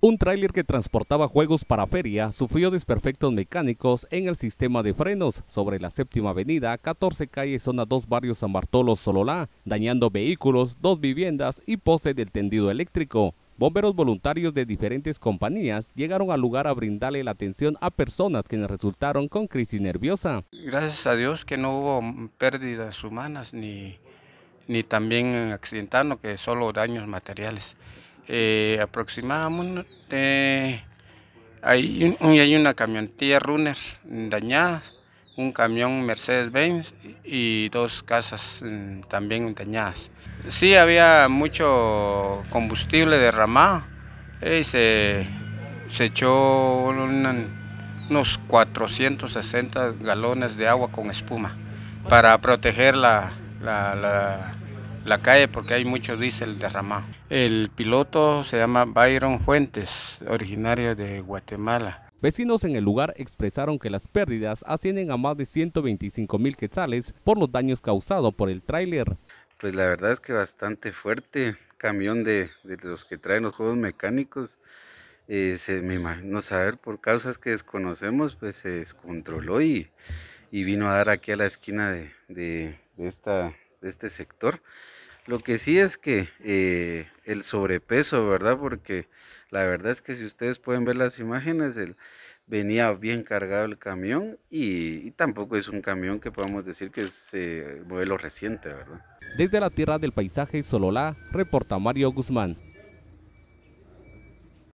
Un tráiler que transportaba juegos para feria sufrió desperfectos mecánicos en el sistema de frenos sobre la séptima avenida, 14 calle, zona 2, barrio San Bartolo, Sololá, dañando vehículos, dos viviendas y pose del tendido eléctrico. Bomberos voluntarios de diferentes compañías llegaron al lugar a brindarle la atención a personas que resultaron con crisis nerviosa. Gracias a Dios que no hubo pérdidas humanas ni, ni también accidentando, que solo daños materiales. Eh, aproximadamente hay, una camionetilla Runner dañada, un camión Mercedes-Benz y dos casas mm, también dañadas. Sí había mucho combustible derramado eh, y se, echó unos 460 galones de agua con espuma para proteger la, la la calle porque hay mucho diésel derramado. El piloto se llama Byron Fuentes, originario de Guatemala. Vecinos en el lugar expresaron que las pérdidas ascienden a más de 125 mil quetzales por los daños causados por el tráiler. Pues la verdad es que bastante fuerte, camión de, de los que traen los juegos mecánicos, eh, se, me saber por causas que desconocemos, pues se descontroló y, y vino a dar aquí a la esquina de, de, de este sector lo que sí es que eh, el sobrepeso, ¿verdad? Porque la verdad es que si ustedes pueden ver las imágenes, venía bien cargado el camión y, tampoco es un camión que podamos decir que es modelo reciente, ¿verdad? Desde la tierra del paisaje Sololá, reporta Mario Guzmán.